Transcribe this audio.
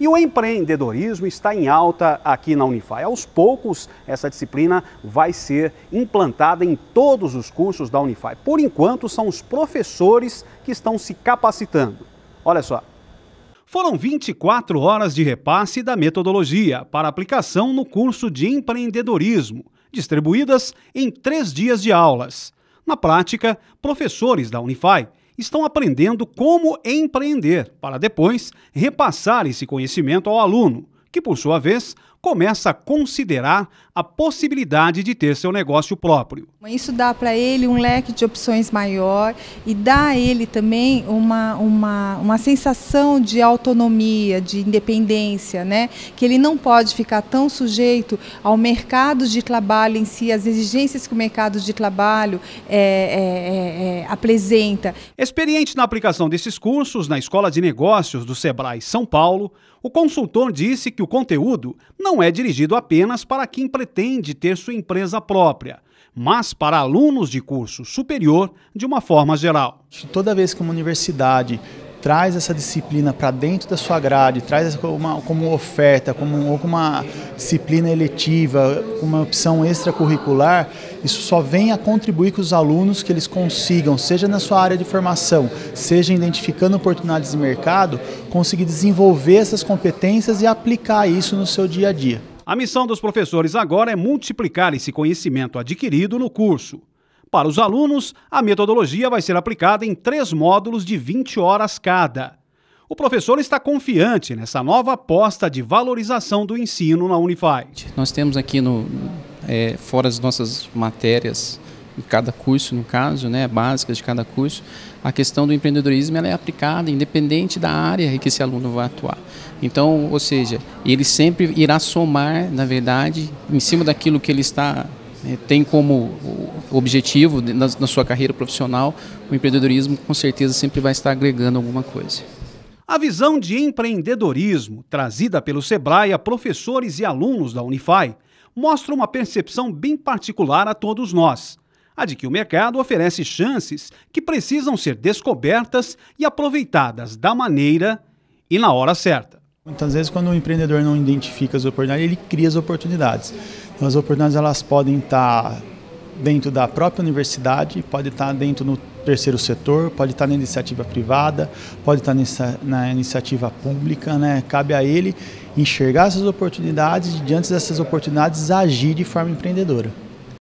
E o empreendedorismo está em alta aqui na Unifai. Aos poucos, essa disciplina vai ser implantada em todos os cursos da Unifai. Por enquanto, são os professores que estão se capacitando. Olha só. Foram 24 horas de repasse da metodologia para aplicação no curso de empreendedorismo, distribuídas em três dias de aulas. Na prática, professores da Unifai estão aprendendo como empreender, para depois repassar esse conhecimento ao aluno, que, por sua vez, começa a considerar a possibilidade de ter seu negócio próprio. Isso dá para ele um leque de opções maior e dá a ele também uma, uma, uma sensação de autonomia, de independência, né? que ele não pode ficar tão sujeito ao mercado de trabalho em si, às exigências que o mercado de trabalho é, é, é, é apresenta. Experiente na aplicação desses cursos na Escola de Negócios do Sebrae São Paulo, o consultor disse que o conteúdo não não é dirigido apenas para quem pretende ter sua empresa própria, mas para alunos de curso superior de uma forma geral. Toda vez que uma universidade traz essa disciplina para dentro da sua grade, traz uma, como oferta, como, alguma disciplina eletiva, uma opção extracurricular, isso só vem a contribuir com os alunos que eles consigam, seja na sua área de formação, seja identificando oportunidades de mercado, conseguir desenvolver essas competências e aplicar isso no seu dia a dia. A missão dos professores agora é multiplicar esse conhecimento adquirido no curso para os alunos, a metodologia vai ser aplicada em três módulos de 20 horas cada. O professor está confiante nessa nova aposta de valorização do ensino na Unified. Nós temos aqui, no, é, fora as nossas matérias, em cada curso, no caso, né, básicas de cada curso, a questão do empreendedorismo ela é aplicada independente da área em que esse aluno vai atuar. Então, ou seja, ele sempre irá somar, na verdade, em cima daquilo que ele está é, tem como objetivo, na, sua carreira profissional, o empreendedorismo com certeza sempre vai estar agregando alguma coisa. A visão de empreendedorismo trazida pelo Sebrae a professores e alunos da Unify mostra uma percepção bem particular a todos nós. A de que o mercado oferece chances que precisam ser descobertas e aproveitadas da maneira e na hora certa. Muitas vezes, quando o empreendedor não identifica as oportunidades, ele cria as oportunidades. As oportunidades elas podem estar tá dentro da própria universidade, pode estar tá dentro no terceiro setor, pode estar tá na iniciativa privada, pode estar nessa, na iniciativa pública, né? Cabe a ele enxergar essas oportunidades e diante dessas oportunidades agir de forma empreendedora.